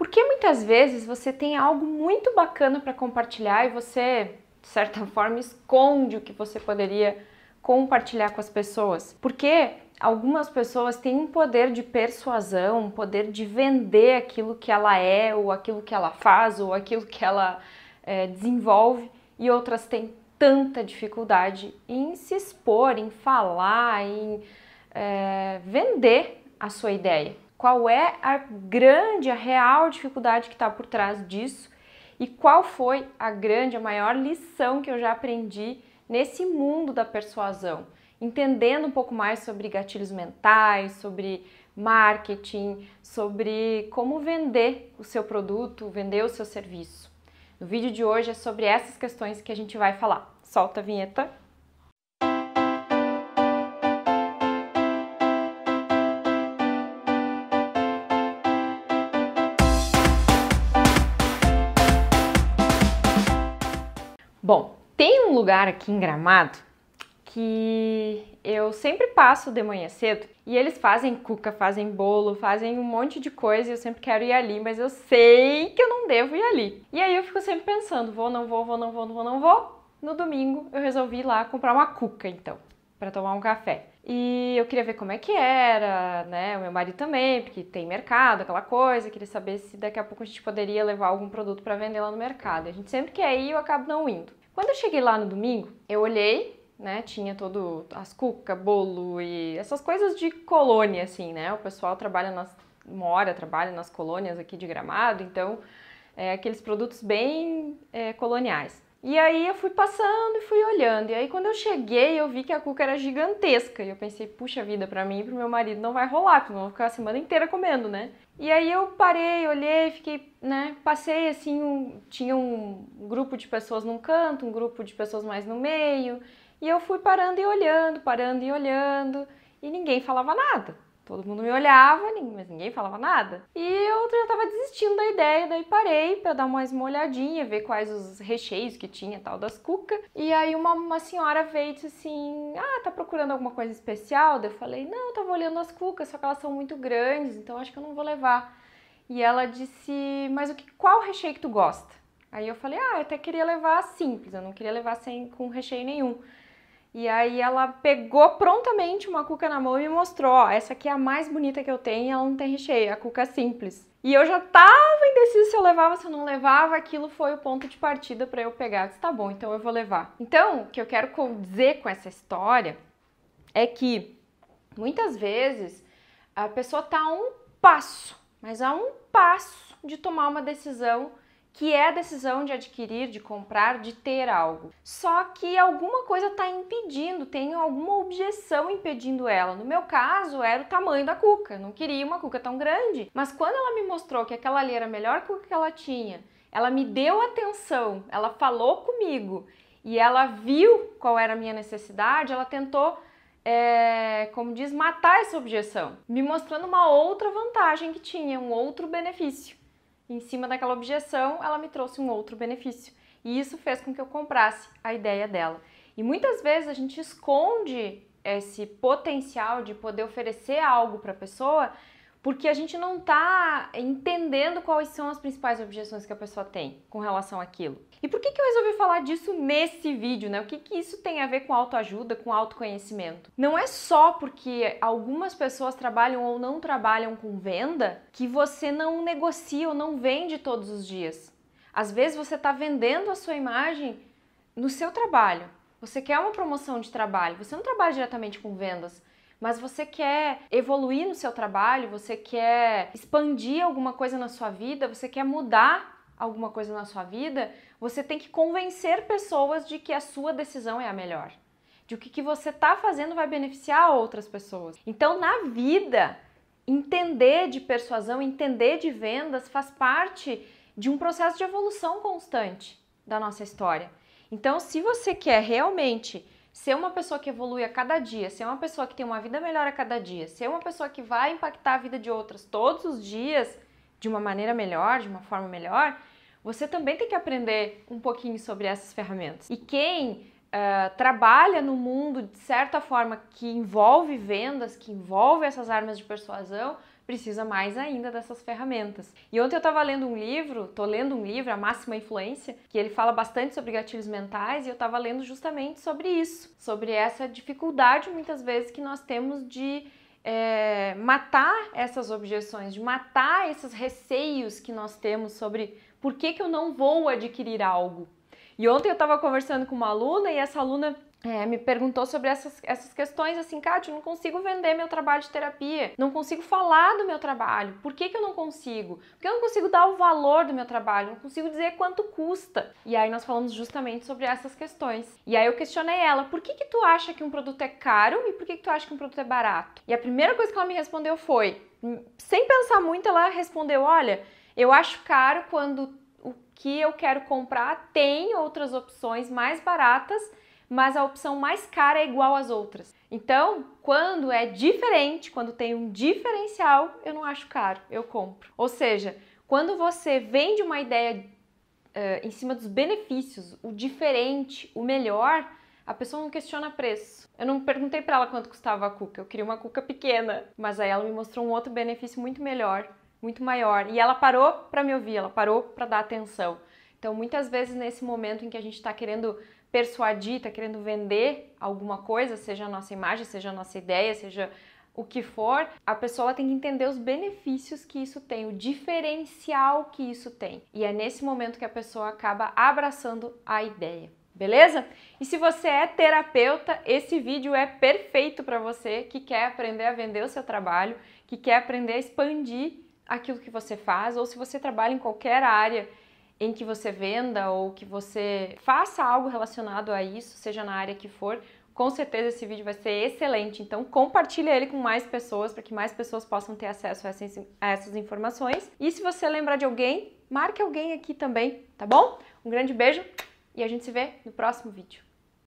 Porque muitas vezes você tem algo muito bacana para compartilhar e você, de certa forma, esconde o que você poderia compartilhar com as pessoas. Porque algumas pessoas têm um poder de persuasão, um poder de vender aquilo que ela é, ou aquilo que ela faz, ou aquilo que ela é, desenvolve, e outras têm tanta dificuldade em se expor, em falar, em é, vender a sua ideia qual é a grande, a real dificuldade que está por trás disso e qual foi a grande, a maior lição que eu já aprendi nesse mundo da persuasão, entendendo um pouco mais sobre gatilhos mentais, sobre marketing, sobre como vender o seu produto, vender o seu serviço. No vídeo de hoje é sobre essas questões que a gente vai falar. Solta a vinheta. Bom, tem um lugar aqui em Gramado que eu sempre passo de manhã cedo e eles fazem cuca, fazem bolo, fazem um monte de coisa e eu sempre quero ir ali, mas eu sei que eu não devo ir ali. E aí eu fico sempre pensando, vou, não vou, vou, não vou, não vou, não vou. No domingo eu resolvi ir lá comprar uma cuca então, para tomar um café. E eu queria ver como é que era, né? O meu marido também, porque tem mercado, aquela coisa, queria saber se daqui a pouco a gente poderia levar algum produto para vender lá no mercado. A gente sempre quer ir e eu acabo não indo. Quando eu cheguei lá no domingo, eu olhei, né? Tinha todo as cuca, bolo e essas coisas de colônia, assim, né? O pessoal trabalha nas mora, trabalha nas colônias aqui de Gramado, então é, aqueles produtos bem é, coloniais. E aí eu fui passando e fui olhando. E aí quando eu cheguei, eu vi que a cuca era gigantesca. E eu pensei, puxa vida, para mim e pro meu marido não vai rolar, porque eu vou ficar a semana inteira comendo, né? E aí eu parei, olhei, fiquei, né? Passei assim, um, tinha um grupo de pessoas num canto, um grupo de pessoas mais no meio. E eu fui parando e olhando, parando e olhando, e ninguém falava nada. Todo mundo me olhava, mas ninguém falava nada. E eu já estava desistindo da ideia, daí parei para dar mais uma olhadinha, ver quais os recheios que tinha, tal, das cuca. E aí uma, uma senhora veio e disse assim, ah, tá procurando alguma coisa especial? Daí eu falei, não, eu tava olhando as cucas, só que elas são muito grandes, então acho que eu não vou levar. E ela disse, mas o que, qual recheio que tu gosta? Aí eu falei, ah, eu até queria levar simples, eu não queria levar sem, com recheio nenhum. E aí ela pegou prontamente uma cuca na mão e me mostrou, ó, essa aqui é a mais bonita que eu tenho e ela não tem recheio, a cuca é simples. E eu já tava indeciso se eu levava, se eu não levava, aquilo foi o ponto de partida para eu pegar. disse, tá bom, então eu vou levar. Então, o que eu quero dizer com essa história é que muitas vezes a pessoa tá a um passo, mas a um passo de tomar uma decisão que é a decisão de adquirir, de comprar, de ter algo. Só que alguma coisa está impedindo, tem alguma objeção impedindo ela. No meu caso, era o tamanho da cuca, não queria uma cuca tão grande. Mas quando ela me mostrou que aquela ali era a melhor cuca que ela tinha, ela me deu atenção, ela falou comigo e ela viu qual era a minha necessidade, ela tentou é, como diz, matar essa objeção, me mostrando uma outra vantagem que tinha, um outro benefício em cima daquela objeção, ela me trouxe um outro benefício. E isso fez com que eu comprasse a ideia dela. E muitas vezes a gente esconde esse potencial de poder oferecer algo para a pessoa porque a gente não está entendendo quais são as principais objeções que a pessoa tem com relação àquilo. E por que, que eu resolvi falar disso nesse vídeo, né? O que, que isso tem a ver com autoajuda, com autoconhecimento? Não é só porque algumas pessoas trabalham ou não trabalham com venda que você não negocia ou não vende todos os dias. Às vezes você está vendendo a sua imagem no seu trabalho. Você quer uma promoção de trabalho, você não trabalha diretamente com vendas, mas você quer evoluir no seu trabalho, você quer expandir alguma coisa na sua vida, você quer mudar alguma coisa na sua vida, você tem que convencer pessoas de que a sua decisão é a melhor, de que o que você está fazendo vai beneficiar outras pessoas. Então, na vida, entender de persuasão, entender de vendas faz parte de um processo de evolução constante da nossa história. Então, se você quer realmente ser uma pessoa que evolui a cada dia, ser uma pessoa que tem uma vida melhor a cada dia, ser uma pessoa que vai impactar a vida de outras todos os dias de uma maneira melhor, de uma forma melhor, você também tem que aprender um pouquinho sobre essas ferramentas. E quem uh, trabalha no mundo de certa forma que envolve vendas, que envolve essas armas de persuasão, precisa mais ainda dessas ferramentas. E ontem eu estava lendo um livro, tô lendo um livro, A Máxima Influência, que ele fala bastante sobre gatilhos mentais e eu estava lendo justamente sobre isso, sobre essa dificuldade muitas vezes que nós temos de é, matar essas objeções, de matar esses receios que nós temos sobre por que, que eu não vou adquirir algo, e ontem eu estava conversando com uma aluna e essa aluna é, me perguntou sobre essas, essas questões assim, Kátia, eu não consigo vender meu trabalho de terapia, não consigo falar do meu trabalho. Por que, que eu não consigo? Porque eu não consigo dar o valor do meu trabalho, não consigo dizer quanto custa. E aí nós falamos justamente sobre essas questões. E aí eu questionei ela, por que, que tu acha que um produto é caro e por que, que tu acha que um produto é barato? E a primeira coisa que ela me respondeu foi, hum, sem pensar muito, ela respondeu: olha, eu acho caro quando o que eu quero comprar tem outras opções mais baratas, mas a opção mais cara é igual às outras. Então, quando é diferente, quando tem um diferencial, eu não acho caro, eu compro. Ou seja, quando você vende uma ideia uh, em cima dos benefícios, o diferente, o melhor, a pessoa não questiona preço. Eu não perguntei para ela quanto custava a cuca, eu queria uma cuca pequena, mas aí ela me mostrou um outro benefício muito melhor muito maior. E ela parou para me ouvir, ela parou para dar atenção. Então, muitas vezes nesse momento em que a gente está querendo persuadir, está querendo vender alguma coisa, seja a nossa imagem, seja a nossa ideia, seja o que for, a pessoa tem que entender os benefícios que isso tem, o diferencial que isso tem. E é nesse momento que a pessoa acaba abraçando a ideia. Beleza? E se você é terapeuta, esse vídeo é perfeito para você que quer aprender a vender o seu trabalho, que quer aprender a expandir aquilo que você faz ou se você trabalha em qualquer área em que você venda ou que você faça algo relacionado a isso, seja na área que for, com certeza esse vídeo vai ser excelente. Então compartilha ele com mais pessoas para que mais pessoas possam ter acesso a essas, a essas informações. E se você lembrar de alguém, marque alguém aqui também, tá bom? Um grande beijo e a gente se vê no próximo vídeo.